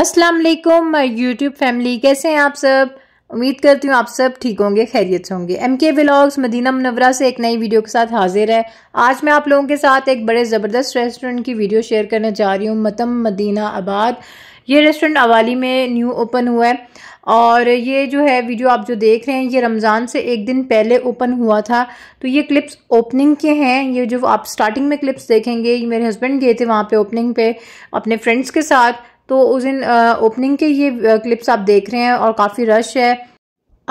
अस्सलाम वालेकुम YouTube family कैसे हैं आप सब उम्मीद करती हूँ आप सब ठीक होंगे खैरियत से होंगे एम के ब्लॉग्स मदीना मुनवरा से एक नई वीडियो के साथ हाजिर है आज मैं आप लोगों के साथ एक बड़े ज़बरदस्त रेस्टोरेंट की वीडियो शेयर करने जा रही हूँ मतम मदीना आबाद ये रेस्टोरेंट अवाली में न्यू ओपन हुआ है और ये जो है वीडियो आप जो देख रहे हैं ये रमज़ान से एक दिन पहले ओपन हुआ था तो ये क्लिप्स ओपनिंग के हैं ये जो आप स्टार्टिंग में क्लिप्स देखेंगे ये मेरे हस्बैंड गए थे वहाँ पे ओपनिंग पे अपने फ्रेंड्स के साथ तो उस दिन ओपनिंग के ये क्लिप्स आप देख रहे हैं और काफ़ी रश है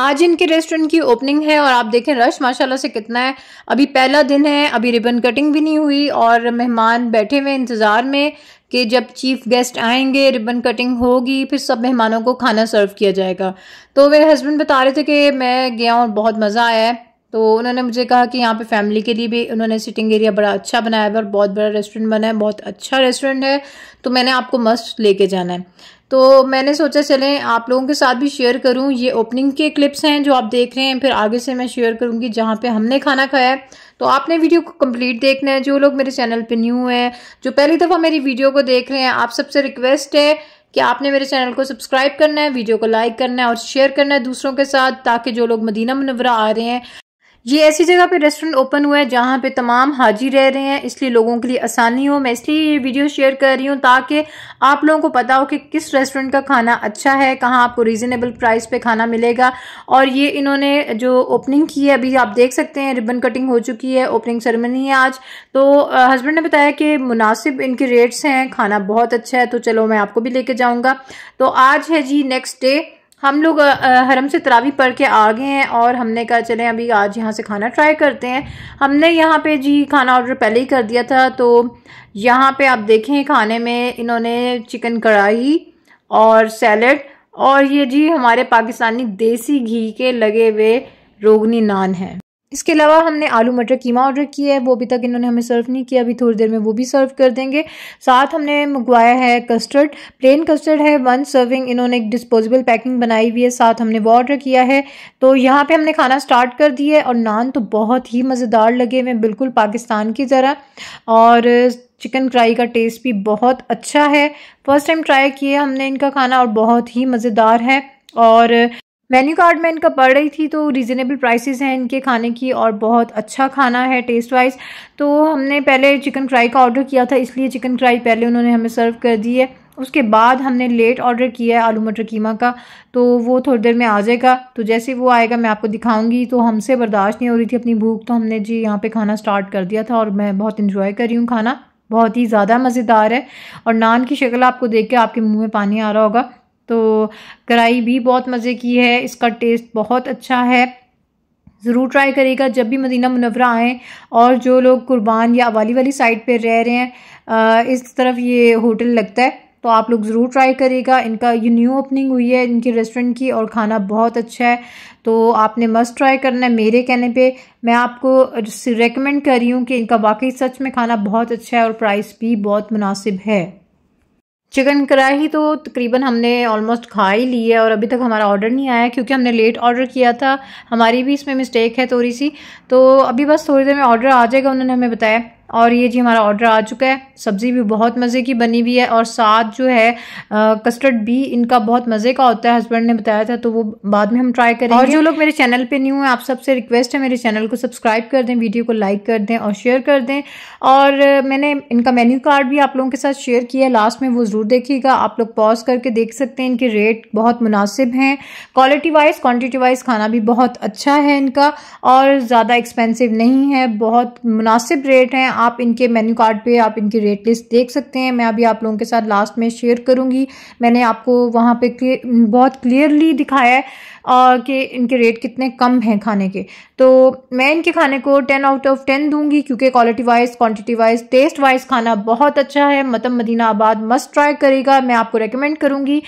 आज इनके रेस्टोरेंट की ओपनिंग है और आप देखें रश माशाल्लाह से कितना है अभी पहला दिन है अभी रिबन कटिंग भी नहीं हुई और मेहमान बैठे हुए इंतज़ार में कि जब चीफ गेस्ट आएंगे रिबन कटिंग होगी फिर सब मेहमानों को खाना सर्व किया जाएगा तो मेरे हस्बैंड बता रहे थे कि मैं गया और बहुत मज़ा आया है तो उन्होंने मुझे कहा कि यहाँ पे फैमिली के लिए भी उन्होंने सिटिंग एरिया बड़ा अच्छा बनाया है और बहुत बड़ा रेस्टोरेंट बना है बहुत अच्छा रेस्टोरेंट है तो मैंने आपको मस्त लेके जाना है तो मैंने सोचा चलें आप लोगों के साथ भी शेयर करूँ ये ओपनिंग के क्लिप्स हैं जो आप देख रहे हैं फिर आगे से मैं शेयर करूँगी जहाँ पे हमने खाना खाया है तो आपने वीडियो को कंप्लीट देखना है जो लोग मेरे चैनल पे न्यू हैं जो पहली दफ़ा मेरी वीडियो को देख रहे हैं आप सबसे रिक्वेस्ट है कि आपने मेरे चैनल को सब्सक्राइब करना है वीडियो को लाइक करना है और शेयर करना है दूसरों के साथ ताकि जो लोग मदीना मुनवरा आ रहे हैं ये ऐसी जगह पे रेस्टोरेंट ओपन हुआ है जहाँ पे तमाम हाजी रह रहे हैं इसलिए लोगों के लिए आसानी हो मैं इसलिए ये वीडियो शेयर कर रही हूँ ताकि आप लोगों को पता हो कि किस रेस्टोरेंट का खाना अच्छा है कहाँ आपको रीज़नेबल प्राइस पे खाना मिलेगा और ये इन्होंने जो ओपनिंग की है अभी आप देख सकते हैं रिबन कटिंग हो चुकी है ओपनिंग सेरेमनी है आज तो हस्बैंड ने बताया कि मुनासिब इनके रेट्स हैं खाना बहुत अच्छा है तो चलो मैं आपको भी लेके जाऊँगा तो आज है जी नेक्स्ट डे हम लोग हरम से तरावी पढ़ के आ गए हैं और हमने कहा चले अभी आज यहाँ से खाना ट्राई करते हैं हमने यहाँ पे जी खाना ऑर्डर पहले ही कर दिया था तो यहाँ पे आप देखें खाने में इन्होंने चिकन कढ़ाई और सैलड और ये जी हमारे पाकिस्तानी देसी घी के लगे हुए रोगनी नान हैं इसके अलावा हमने आलू मटर कीमा ऑर्डर किया है वो अभी तक इन्होंने हमें सर्व नहीं किया अभी थोड़ी देर में वो भी सर्व कर देंगे साथ हमने मंगवाया है कस्टर्ड प्लेन कस्टर्ड है वन सर्विंग इन्होंने एक डिस्पोजेबल पैकिंग बनाई हुई है साथ हमने वो ऑर्डर किया है तो यहाँ पे हमने खाना स्टार्ट कर दिया है और नान तो बहुत ही मज़ेदार लगे हुए बिल्कुल पाकिस्तान की ज़रा और चिकन फ्राई का टेस्ट भी बहुत अच्छा है फर्स्ट टाइम ट्राई किया हमने इनका खाना और बहुत ही मज़ेदार है और मेन्यू कार्ड मैं इनका पढ़ रही थी तो रीज़नेबल प्राइसेस हैं इनके खाने की और बहुत अच्छा खाना है टेस्ट वाइज तो हमने पहले चिकन फ्राई का ऑर्डर किया था इसलिए चिकन फ्राई पहले उन्होंने हमें सर्व कर दी है उसके बाद हमने लेट ऑर्डर किया है आलू मटर कीमा का तो वो थोड़ी देर में आ जाएगा तो जैसे वो आएगा मैं आपको दिखाऊंगी तो हमसे बर्दाश्त नहीं हो रही थी अपनी भूख तो हमने जी यहाँ पे खाना स्टार्ट कर दिया था और मैं बहुत इन्जॉय कर रही हूँ खाना बहुत ही ज़्यादा मज़ेदार है और नान की शक्ल आपको देख के आपके मुँह में पानी आ रहा होगा तो कढ़ाई भी बहुत मज़े की है इसका टेस्ट बहुत अच्छा है ज़रूर ट्राई करिएगा जब भी मदीना मुनवरा आएँ और जो लोग कुर्बान या वाली वाली साइड पर रह रहे हैं इस तरफ ये होटल लगता है तो आप लोग ज़रूर ट्राई करिएगा इनका ये न्यू ओपनिंग हुई है इनके रेस्टोरेंट की और खाना बहुत अच्छा है तो आपने मस्ट ट्राई करना है मेरे कहने पे मैं आपको रिकमेंड कर रही हूँ कि इनका वाकई सच में खाना बहुत अच्छा है और प्राइस भी बहुत मुनासिब है चिकन कढ़ाई तो तकरीबन हमने ऑलमोस्ट खा ही ली है और अभी तक हमारा ऑर्डर नहीं आया क्योंकि हमने लेट ऑर्डर किया था हमारी भी इसमें मिस्टेक है थोड़ी सी तो अभी बस थोड़ी देर में ऑर्डर आ जाएगा उन्होंने हमें बताया और ये जी हमारा ऑर्डर आ चुका है सब्ज़ी भी बहुत मज़े की बनी हुई है और साथ जो है आ, कस्टर्ड भी इनका बहुत मज़े का होता है हस्बैंड ने बताया था तो वो बाद में हम ट्राई करेंगे और जो लोग मेरे चैनल पे न्यू हैं आप सबसे रिक्वेस्ट है मेरे चैनल को सब्सक्राइब कर दें वीडियो को लाइक कर दें और शेयर कर दें और मैंने इनका मेन्यू कार्ड भी आप लोगों के साथ शेयर किया है लास्ट में वो ज़रूर देखिएगा आप लोग पॉज करके देख सकते हैं इनके रेट बहुत मुनासिब हैं क्वालिटी वाइज क्वान्टिटी वाइज खाना भी बहुत अच्छा है इनका और ज़्यादा एक्सपेंसिव नहीं है बहुत मुनासिब रेट हैं आप इनके मेन्यू कार्ड पे आप इनकी रेट लिस्ट देख सकते हैं मैं अभी आप लोगों के साथ लास्ट में शेयर करूँगी मैंने आपको वहाँ पे क्लियर, बहुत क्लियरली दिखाया है और कि इनके रेट कितने कम हैं खाने के तो मैं इनके खाने को टेन आउट ऑफ टेन दूंगी क्योंकि quality wise quantity wise taste wise खाना बहुत अच्छा है मतम मतलब मदीना आबाद मस्ट ट्राई करेगा मैं आपको रिकमेंड करूँगी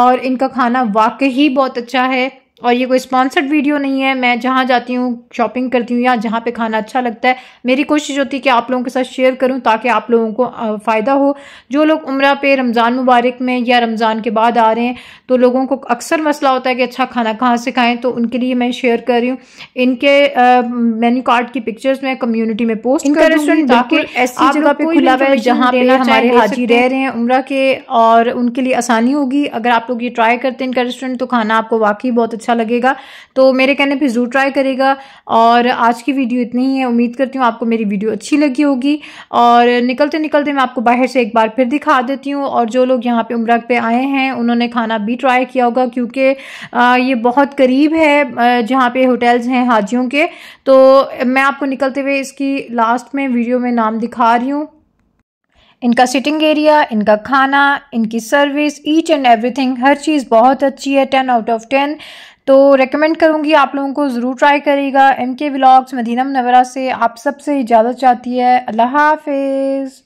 और इनका खाना वाकई ही बहुत अच्छा है और ये कोई स्पॉन्सर्ड वीडियो नहीं है मैं जहाँ जाती हूँ शॉपिंग करती हूँ या जहाँ पे खाना अच्छा लगता है मेरी कोशिश होती है कि आप लोगों के साथ शेयर करूँ ताकि आप लोगों को फ़ायदा हो जो लोग उम्र पे रमज़ान मुबारक में या रमज़ान के बाद आ रहे हैं तो लोगों को अक्सर मसला होता है कि अच्छा खाना कहाँ से खाएँ तो उनके लिए मैं शेयर कर रही हूँ इनके मेन्यू कार्ड की पिक्चर्स मैं कम्यूनिटी में पोस्ट इनका रेस्टोरेंट ताकि ऐसी जगह खुला हुआ है जहाँ पे हमारे हाजी रह रहे हैं उम्र के और उनके लिए आसानी होगी अगर आप लोग ये ट्राई करते हैं इनका रेस्टोरेंट तो खाना आपको वाकई बहुत अच्छा अच्छा लगेगा तो मेरे कहने पर ज़रूर ट्राई करेगा और आज की वीडियो इतनी ही है उम्मीद करती हूँ आपको मेरी वीडियो अच्छी लगी होगी और निकलते निकलते मैं आपको बाहर से एक बार फिर दिखा देती हूँ और जो लोग यहाँ पर उम्र पे आए हैं उन्होंने खाना भी ट्राई किया होगा क्योंकि ये बहुत करीब है जहाँ पर होटल्स हैं हाजियों के तो मैं आपको निकलते हुए इसकी लास्ट में वीडियो में नाम दिखा रही हूँ इनका सिटिंग एरिया इनका खाना इनकी सर्विस ईच एंड एवरीथिंग हर चीज़ बहुत अच्छी है टेन आउट ऑफ टेन तो रेकमेंड करूँगी आप लोगों को ज़रूर ट्राई करेगा एम के ब्लॉग्स मदीना मनवरा से आप सबसे इजाज़त चाहती है अल्लाह हाफिज़